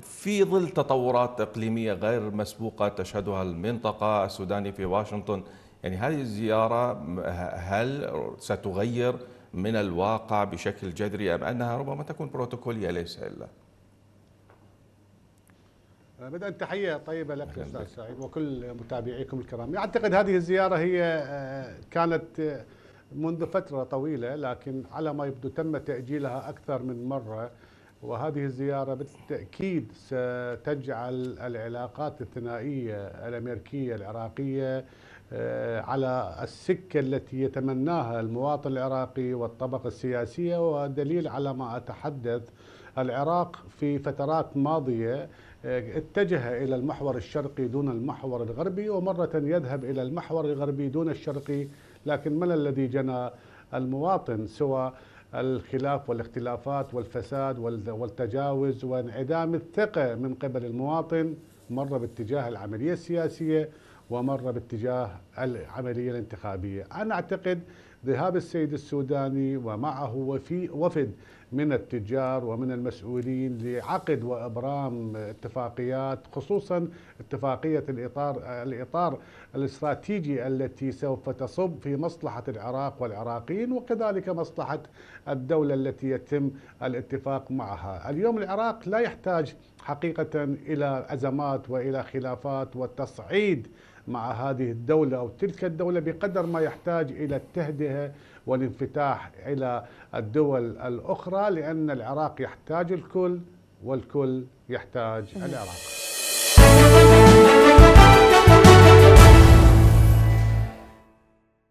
في ظل تطورات إقليمية غير مسبوقة تشهدها المنطقة السوداني في واشنطن يعني هذه الزيارة هل ستغير من الواقع بشكل جذري أم أنها ربما تكون بروتوكولية ليس إلا بدءا تحية طيبة لك أستاذ سعيد وكل متابعيكم الكرام أعتقد هذه الزيارة هي آه، كانت آه، منذ فترة طويلة لكن على ما يبدو تم تأجيلها أكثر من مرة وهذه الزيارة بالتأكيد ستجعل العلاقات الثنائية الأمريكية العراقية آه، على السكة التي يتمناها المواطن العراقي والطبقة السياسية ودليل على ما أتحدث العراق في فترات ماضية آه، اتجه إلى المحور الشرقي دون المحور الغربي ومرة يذهب إلى المحور الغربي دون الشرقي لكن من الذي جنى المواطن سوى الخلاف والاختلافات والفساد والتجاوز وانعدام الثقة من قبل المواطن مرة باتجاه العملية السياسية ومر باتجاه العملية الانتخابية أنا أعتقد ذهاب السيد السوداني ومعه وفي وفد من التجار ومن المسؤولين لعقد وابرام اتفاقيات خصوصا اتفاقيه الاطار الاطار الاستراتيجي التي سوف تصب في مصلحه العراق والعراقيين وكذلك مصلحه الدوله التي يتم الاتفاق معها، اليوم العراق لا يحتاج حقيقه الى ازمات والى خلافات وتصعيد مع هذه الدولة أو تلك الدولة بقدر ما يحتاج إلى التهدئة والانفتاح إلى الدول الأخرى لأن العراق يحتاج الكل والكل يحتاج العراق